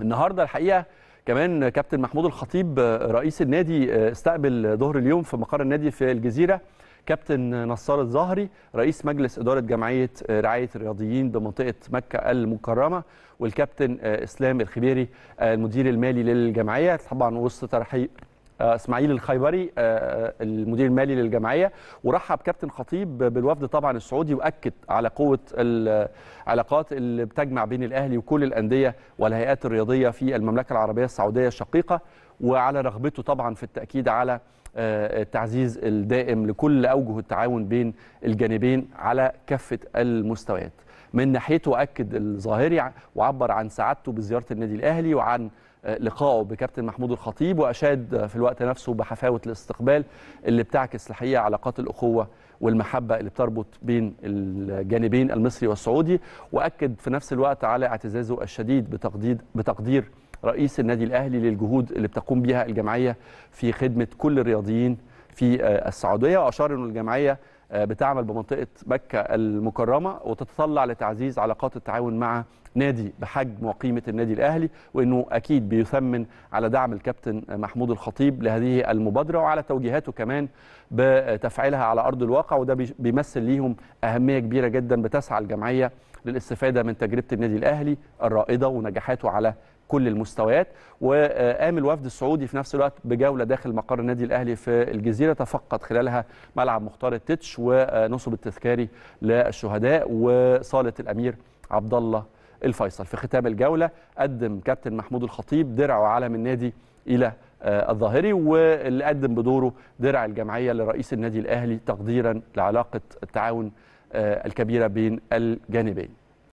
النهارده الحقيقه كمان كابتن محمود الخطيب آه، رئيس النادي آه، استقبل ظهر اليوم في مقر النادي في الجزيره كابتن نصار الظهري رئيس مجلس إدارة جمعية آه، رعاية الرياضيين بمنطقة مكة المكرمة والكابتن إسلام الخبيري المدير المالي للجمعية طبعا وسط ترحيب آه، اسماعيل الخيبري آه، آه، المدير المالي للجمعيه ورحب كابتن خطيب بالوفد طبعا السعودي واكد على قوه العلاقات اللي بتجمع بين الاهلي وكل الانديه والهيئات الرياضيه في المملكه العربيه السعوديه الشقيقه وعلى رغبته طبعا في التاكيد على التعزيز الدائم لكل اوجه التعاون بين الجانبين على كافه المستويات من ناحيته اكد الظاهري وعبر عن سعادته بزياره النادي الاهلي وعن لقائه بكابتن محمود الخطيب وأشاد في الوقت نفسه بحفاوة الاستقبال اللي بتعكس الحقيقة علاقات الأخوة والمحبة اللي بتربط بين الجانبين المصري والسعودي وأكد في نفس الوقت على اعتزازه الشديد بتقدير, بتقدير رئيس النادي الأهلي للجهود اللي بتقوم بها الجمعية في خدمة كل الرياضيين في آه، السعودية وأشار أن الجمعية آه، بتعمل بمنطقه مكه المكرمه وتتطلع لتعزيز علاقات التعاون مع نادي بحجم وقيمه النادي الاهلي وانه اكيد بيثمن على دعم الكابتن محمود الخطيب لهذه المبادره وعلى توجيهاته كمان بتفعيلها على ارض الواقع وده بيمثل ليهم اهميه كبيره جدا بتسعى الجمعيه للاستفاده من تجربه النادي الاهلي الرائده ونجاحاته على كل المستويات وقام الوفد السعودي في نفس الوقت بجوله داخل مقر النادي الاهلي في الجزيره تفقد خلالها ملعب مختار التتش ونصب التذكاري للشهداء وصاله الامير عبد الله الفيصل في ختام الجوله قدم كابتن محمود الخطيب درع علم النادي الى آه، الظاهري واللي قدم بدوره درع الجمعيه لرئيس النادي الاهلي تقديرا لعلاقه التعاون آه، الكبيره بين الجانبين